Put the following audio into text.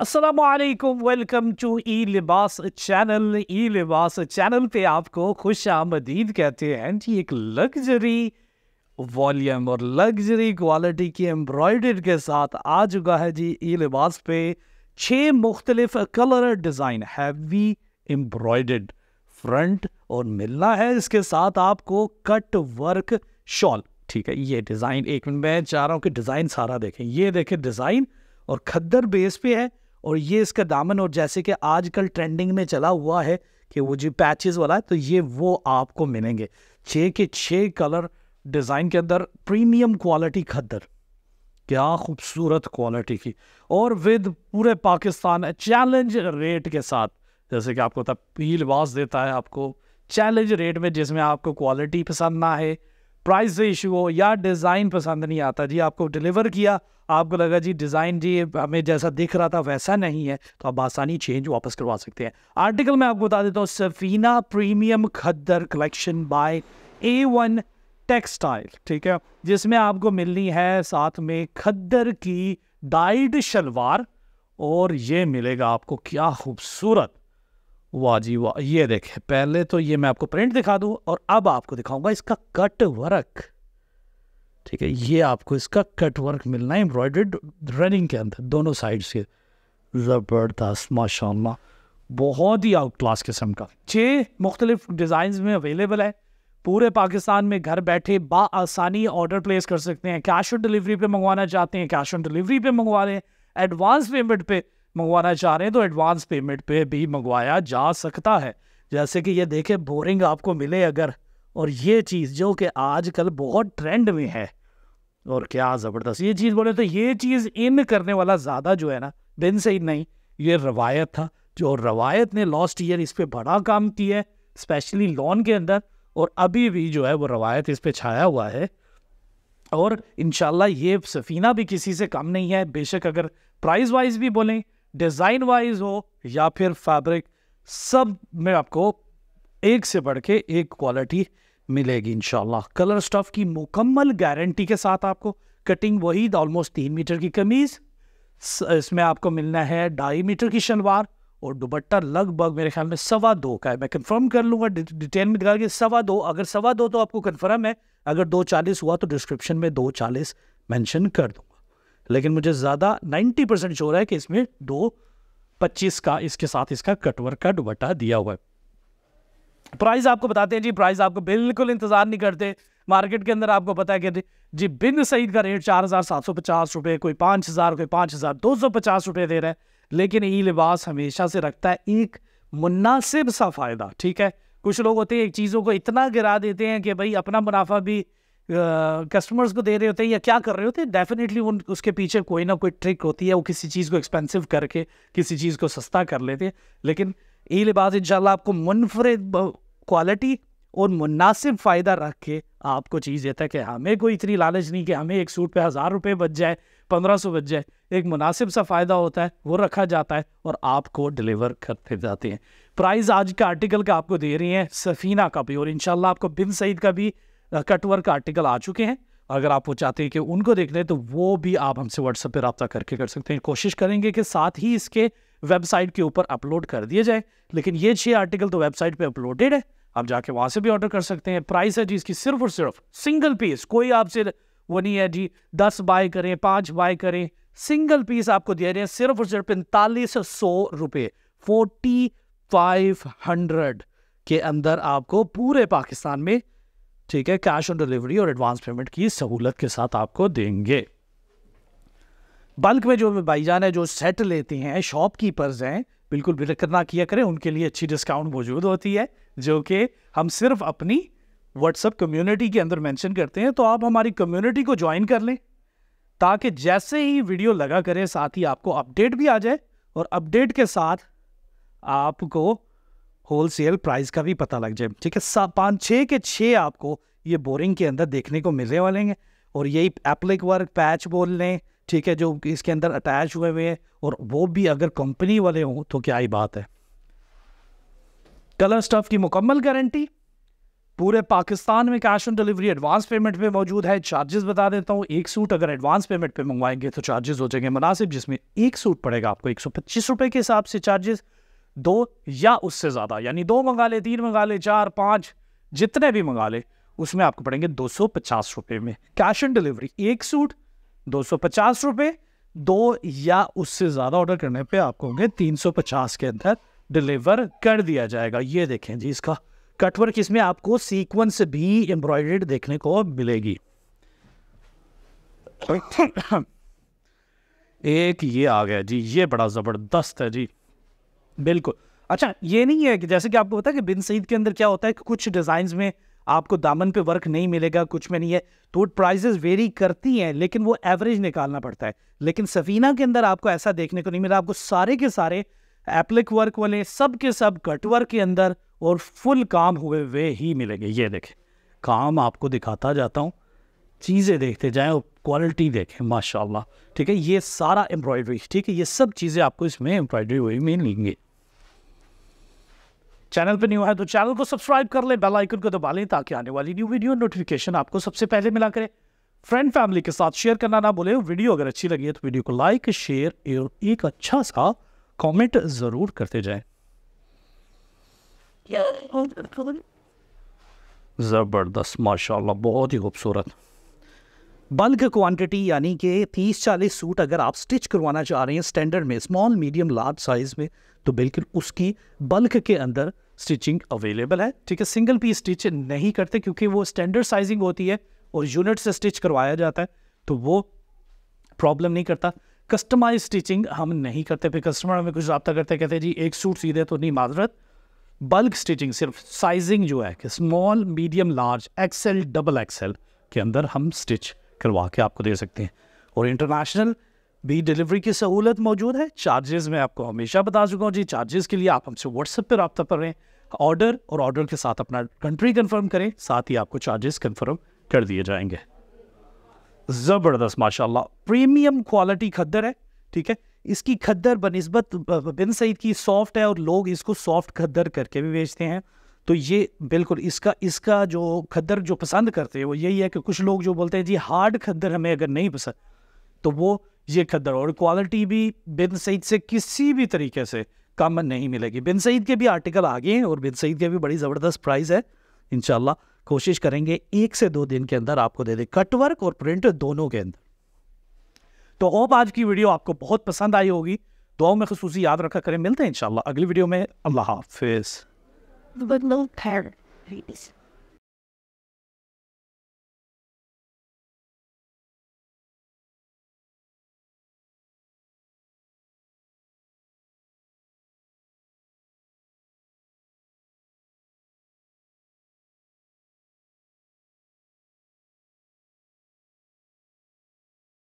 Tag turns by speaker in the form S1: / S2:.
S1: Aslam welcome to ई लिबास channel ई लिबास channel पे आपको खुश आमदीद कहते हैं जी एक लग्जरी वॉल्यूम और लग्जरी क्वालिटी की एम्ब्रॉयडरी के साथ आ चुका है जी ई लिबास पे छः मुख्तलिफ colour design heavy embroidered front और मिलना है इसके साथ आपको कट वर्क शॉल ठीक है ये डिज़ाइन एक मिनट मैं चाह रहा हूँ कि डिज़ाइन सारा देखें ये देखें डिज़ाइन और खद्दर बेस पे है और ये इसका दामन और जैसे कि आजकल ट्रेंडिंग में चला हुआ है कि वो जो पैचेस वाला है तो ये वो आपको मिलेंगे छः के छ कलर डिज़ाइन के अंदर प्रीमियम क्वालिटी खद्दर क्या खूबसूरत क्वालिटी की और विद पूरे पाकिस्तान चैलेंज रेट के साथ जैसे कि आपको पता पी देता है आपको चैलेंज रेट में जिसमें आपको क्वालिटी पसंद ना है प्राइस से इशू हो या डिज़ाइन पसंद नहीं आता जी आपको डिलीवर किया आपको लगा जी डिज़ाइन जी हमें जैसा दिख रहा था वैसा नहीं है तो आप आसानी चेंज वापस करवा सकते हैं आर्टिकल में आपको बता देता हूँ Safina premium khaddar collection by A one textile ठीक है जिसमें आपको मिलनी है साथ में खद्दर की डाइड शलवार और ये मिलेगा आपको क्या खूबसूरत वाह जी वाह ये देखे पहले तो ये मैं आपको प्रिंट दिखा दूँ और अब आपको दिखाऊंगा इसका कट वर्क ठीक है ये आपको इसका कट वर्क मिलना है एम्ब्रॉयड्रेड रनिंग के अंदर दोनों साइड से ज़बरदस्त माशाल्लाह बहुत ही आउट क्लास किस्म का छः मुख्तलिफ डिज़ाइन में अवेलेबल है पूरे पाकिस्तान में घर बैठे बा आसानी ऑर्डर प्लेस कर सकते हैं कैश ऑन डिलीवरी पे मंगवाना चाहते हैं कैश ऑन डिलीवरी पे मंगवा लें एडवांस पेमेंट पे मंगवाना चाह रहे हैं तो एडवांस पेमेंट पे भी मंगवाया जा सकता है जैसे कि ये देखें बोरिंग आपको मिले अगर और ये चीज़ जो कि आजकल बहुत ट्रेंड में है और क्या ज़बरदस्त ये चीज़ बोले तो ये चीज़ इन करने वाला ज़्यादा जो है ना दिन से ही नहीं ये रवायत था जो रवायत ने लास्ट ईयर इस पर बड़ा काम किया है स्पेशली लॉन के अंदर और अभी भी जो है वो रवायत इस पर छाया हुआ है और इन ये सफ़ीना भी किसी से कम नहीं है बेशक अगर प्राइस वाइज भी बोलें डिज़ाइन वाइज हो या फिर फैब्रिक सब में आपको एक से बढ़ के एक क्वालिटी मिलेगी इनशाला कलर स्टफ की मुकम्मल गारंटी के साथ आपको कटिंग वही ऑलमोस्ट तीन मीटर की कमीज इसमें आपको मिलना है ढाई मीटर की शलवार और दुपट्टा लगभग मेरे ख्याल में सवा दो का है मैं कंफर्म कर लूंगा डिटेल में दिखा सवा दो अगर सवा दो तो आपको कंफर्म है अगर दो चालीस हुआ तो डिस्क्रिप्शन में दो चालीस मैंशन कर दूँ लेकिन मुझे ज़्यादा 90 परसेंट शोर है कि इसमें दो पच्चीस का इसके साथ इसका कटवर का दुपट्टा दिया हुआ है प्राइस आपको बताते हैं जी प्राइस आपको बिल्कुल इंतजार नहीं करते मार्केट के अंदर आपको पता है कि जी बिन सईद का रेट चार हज़ार सात सौ पचास रुपये कोई पाँच हज़ार कोई पाँच हज़ार दो सौ पचास रुपये दे रहे हैं लेकिन ई लिबास हमेशा से रखता है एक मुनासिब सा फ़ायदा ठीक है कुछ लोग होते हैं एक चीज़ों को इतना गिरा देते हैं कि भाई अपना मुनाफा भी कस्टमर्स को दे रहे होते हैं या क्या कर रहे होते हैं डेफिनेटली उन उसके पीछे कोई ना कोई ट्रिक होती है वो किसी चीज़ को एक्सपेंसिव करके किसी चीज़ को सस्ता कर लेते हैं लेकिन ये लिबास इन आपको मुनफरद क्वालिटी और मुनासिब फ़ायदा रख के आपको चीज़ देता है कि हमें कोई इतनी लालच नहीं कि हमें एक सूट पे हज़ार रुपये बच जाए पंद्रह सौ बच जाए एक मुनासिब सा फ़ायदा होता है वो रखा जाता है और आपको डिलीवर करते जाते हैं प्राइस आज के आर्टिकल का आपको दे रही हैं सफ़ीना का भी और इन आपको बिन सईद का भी कटवर्क आर्टिकल आ चुके हैं अगर आप वो चाहते हैं कि उनको देख लें तो वो भी आप हमसे व्हाट्सएप पर रब्ता करके कर सकते हैं कोशिश करेंगे कि साथ ही इसके वेबसाइट के ऊपर अपलोड कर दिए जाए लेकिन ये छः आर्टिकल तो वेबसाइट पर अपलोडेड है आप जाके वहाँ से भी ऑर्डर कर सकते हैं प्राइस है जी इसकी सिर्फ और सिर्फ सिंगल पीस कोई आपसे वो नहीं है जी दस बाय करें पाँच बाय करें सिंगल पीस आपको दिया जाए सिर्फ और सिर्फ पैंतालीस सौ रुपये फोर्टी फाइव हंड्रेड के अंदर आपको पूरे पाकिस्तान में ठीक है कैश ऑन डिलीवरी और एडवांस पेमेंट की सहूलत के साथ आपको देंगे बल्क में जो भाईजान है जो सेट लेते हैं शॉप कीपर्स हैं बिल्कुल बिलकर ना किया करें उनके लिए अच्छी डिस्काउंट मौजूद होती है जो कि हम सिर्फ अपनी व्हाट्सअप कम्युनिटी के अंदर मेंशन करते हैं तो आप हमारी कम्युनिटी को ज्वाइन कर लें ताकि जैसे ही वीडियो लगा करें साथ ही आपको अपडेट भी आ जाए और अपडेट के साथ आपको होल प्राइस का भी पता लग जाए ठीक है पाँच छः के छः आपको ये बोरिंग के अंदर देखने को मिलने वाले हैं और यही एप्लिक वर्क पैच बोल लें ठीक है जो इसके अंदर अटैच हुए हुए हैं और वो भी अगर कंपनी वाले हों तो क्या ही बात है कलर स्टफ की मुकम्मल गारंटी पूरे पाकिस्तान में cash on delivery advance payment पे मौजूद है चार्जेस बता देता हूँ एक सूट अगर एडवांस पेमेंट पे मंगवाएंगे तो चार्जेस हो जाएंगे मुनासिब जिसमें एक सूट पड़ेगा आपको एक सौ पच्चीस के हिसाब से चार्जेस दो या उससे ज़्यादा यानी दो मंगा ले तीन मंगा ले चार पाँच जितने भी मंगा ले उसमें आपको पड़ेंगे दो सौ पचास में कैश ऑन डिलीवरी एक सूट दो सौ पचास दो या उससे ज़्यादा ऑर्डर करने पे आपको होंगे तीन सौ पचास के अंदर डिलीवर कर दिया जाएगा ये देखें जी इसका कटवर्क इसमें आपको सीक्वेंस भी एम्ब्रॉयडेड देखने को मिलेगी एक ये आ गया जी ये बड़ा ज़बरदस्त है जी बिल्कुल अच्छा ये नहीं है कि जैसे कि आपको पता है कि बिन सईद के अंदर क्या होता है कि कुछ डिजाइन में आपको दामन पे वर्क नहीं मिलेगा कुछ में नहीं है तो प्राइजेस वेरी करती हैं लेकिन वो एवरेज निकालना पड़ता है लेकिन सफीना के अंदर आपको ऐसा देखने को नहीं मिला आपको सारे के सारे एप्लिक वर्क वाले सब के सब कट वर्क के अंदर और फुल काम हुए वे ही मिलेंगे ये देखें काम आपको दिखाता जाता हूँ चीज़ें देखते जाएँ और क्वालिटी देखें माशाल्लाह ठीक है ये सारा एम्ब्रॉयडरी ठीक है ये सब चीज़ें आपको इसमें एम्ब्रॉयडरी हुई मिलेंगी चैनल पर न्यू है तो चैनल को सब्सक्राइब कर लें बेल आइकन को दबा लें ताकि आने वाली न्यू वीडियो नोटिफिकेशन आपको सबसे पहले मिला करे फ्रेंड फैमिली के साथ शेयर करना ना बोले वीडियो अगर अच्छी लगी है तो वीडियो को लाइक शेयर और एक अच्छा सा कमेंट ज़रूर करते जाएं ज़बरदस्त माशाल्लाह बहुत ही खूबसूरत बल्क क्वांटिटी यानी कि तीस चालीस सूट अगर आप स्टिच करवाना चाह रहे हैं स्टैंडर्ड में स्मॉल मीडियम लार्ज साइज़ में तो बिल्कुल उसकी बल्क के अंदर स्टिचिंग अवेलेबल है ठीक है सिंगल पीस स्टिच नहीं करते क्योंकि वो स्टैंडर्ड साइजिंग होती है और यूनिट से स्टिच करवाया जाता है तो वो प्रॉब्लम नहीं करता कस्टमाइज स्टिचिंग हम नहीं करते फिर कस्टमर हमें कुछ रबता करते कहते हैं जी एक सूट सीधे तो नहीं माजरत बल्क स्टिचिंग सिर्फ साइजिंग जो है कि small medium large XL double XL के अंदर हम स्टिच करवा के आपको दे सकते हैं और इंटरनेशनल भी डिलीवरी की सहूलत मौजूद है चार्जेस मैं आपको हमेशा बता चुका हूँ जी चार्जेस के लिए आप हमसे व्हाट्सएप पर रबता कर रहे ऑर्डर और ऑर्डर के साथ अपना कंट्री कन्फर्म करें साथ ही आपको चार्जेस कन्फर्म कर दिए जाएंगे ज़बरदस्त माशाल्लाह प्रीमियम क्वालिटी खद्दर है ठीक है इसकी खद्दर बनस्बत बिन सईद की सॉफ्ट है और लोग इसको सॉफ्ट खद्दर करके भी बेचते हैं तो ये बिल्कुल इसका इसका जो खद्दर जो पसंद करते हैं वो यही है कि कुछ लोग जो बोलते हैं जी हार्ड खद्दर हमें अगर नहीं पसंद तो वो ये खद्दर और क्वालिटी भी बिन सईद से किसी भी तरीके से कम नहीं मिलेगी बिन सईद के भी आर्टिकल आ गए हैं और बिन सईद के भी बड़ी ज़बरदस्त प्राइस है इन कोशिश करेंगे एक से दो दिन के अंदर आपको दे दें कटवर्क और प्रिंट दोनों के अंदर तो होप आज की वीडियो आपको बहुत पसंद आई होगी दुआओं में खसूसी याद रखा करें मिलते हैं इंशाल्लाह अगली वीडियो में अल्लाह हाफिज़ the little parents.